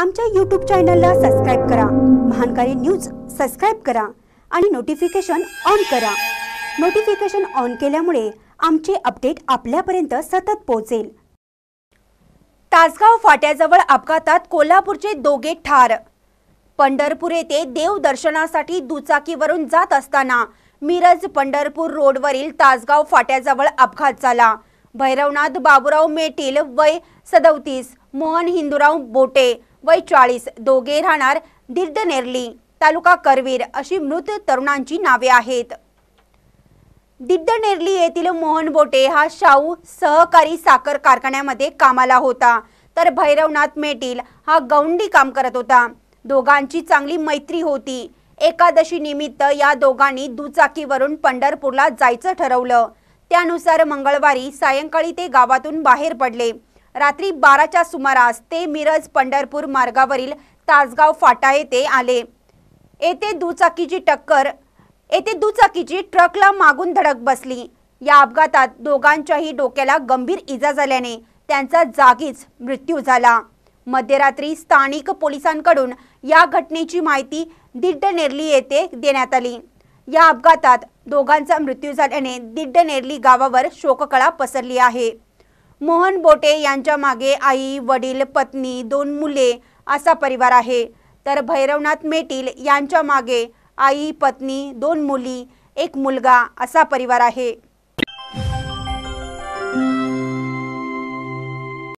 आमच्या यूट्यूब चॅनलला सबस्क्राईब करा महानकारी न्यूज सबस्क्राईब करा आणि नोटिफिकेशन ऑन करा नोटिफिकेशन ऑन केल्यामुळे आमचे अपडेट आपल्यापर्यंत सतत पोहोचेल तासगाव फाट्याजवळ अपघातात कोल्हापूरचे दोघे ठार पंढरपूर येथे देव दर्शनासाठी दुचाकीवरून जात असताना मिरज पंढरपूर रोडवरील तासगाव फाट्याजवळ अपघात झाला भैरवनाथ बाबुराव मेटील वय सदवतीस मोहन हिंदुराव बोटे वय चाळीस दोघे राहणार नेरली तालुका करवीर अशी मृत तरुणांची नावे आहेत नेरली येथील मोहन बोटे हा शाहू सहकारी साखर कारखान्यामध्ये कामाला होता तर भैरवनाथ मेटील हा गौंडी काम करत होता दोघांची चांगली मैत्री होती एकादशी निमित्त या दोघांनी दुचाकीवरून पंढरपूरला जायचं ठरवलं त्यानुसार मंगळवारी सायंकाळी ते गावातून बाहेर पडले रात्री बाराच्या सुमारास ते मिरज पंढरपूर मार्गावरील तासगाव फाटा येथे आले येथे दुचाकीची टक्कर येथे दुचाकीची ट्रकला मागून धडक बसली या अपघातात दोघांच्याही डोक्याला गंभीर इजा झाल्याने त्यांचा जागीच मृत्यू झाला मध्यरात्री स्थानिक पोलिसांकडून या घटनेची माहिती दिड्डनेरली येथे देण्यात आली या अपघातात दोघांचा मृत्यू झाल्याने दिड्डनेरली गावावर शोककळा पसरली आहे मोहन बोटे यांच्या मागे आई वडील पत्नी दोन मुले असा परिवार आहे तर भैरवनाथ मेटील यांच्या मागे आई पत्नी दोन मुली एक मुलगा असा परिवार आहे